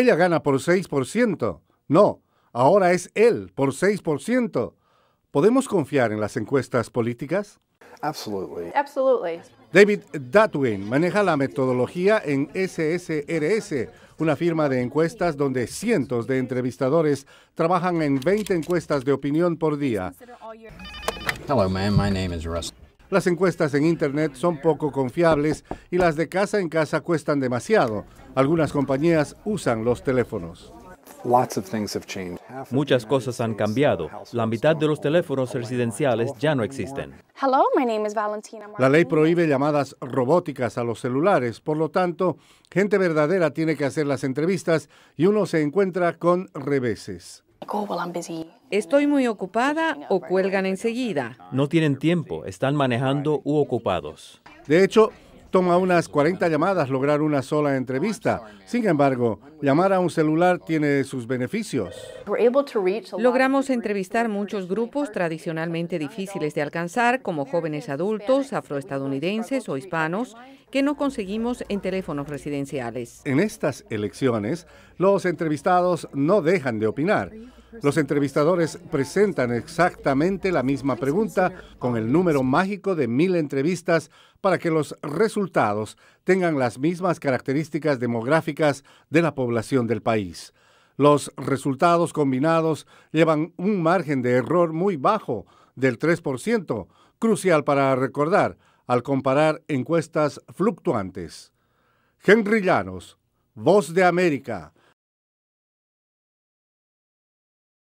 Ella gana por 6%. No, ahora es él por 6%. ¿Podemos confiar en las encuestas políticas? Absolutely. David Datwin maneja la metodología en SSRS, una firma de encuestas donde cientos de entrevistadores trabajan en 20 encuestas de opinión por día. Hello, My name is Las encuestas en Internet son poco confiables y las de casa en casa cuestan demasiado. Algunas compañías usan los teléfonos. Muchas cosas han cambiado. La mitad de los teléfonos residenciales ya no existen. La ley prohíbe llamadas robóticas a los celulares, por lo tanto, gente verdadera tiene que hacer las entrevistas y uno se encuentra con reveses. Estoy muy ocupada o cuelgan enseguida. No tienen tiempo, están manejando u ocupados. De hecho, Toma unas 40 llamadas lograr una sola entrevista. Sin embargo, llamar a un celular tiene sus beneficios. Logramos entrevistar muchos grupos tradicionalmente difíciles de alcanzar, como jóvenes adultos, afroestadounidenses o hispanos, que no conseguimos en teléfonos residenciales. En estas elecciones, los entrevistados no dejan de opinar. Los entrevistadores presentan exactamente la misma pregunta con el número mágico de mil entrevistas para que los resultados tengan las mismas características demográficas de la población del país. Los resultados combinados llevan un margen de error muy bajo del 3%, crucial para recordar al comparar encuestas fluctuantes. Henry Llanos, Voz de América,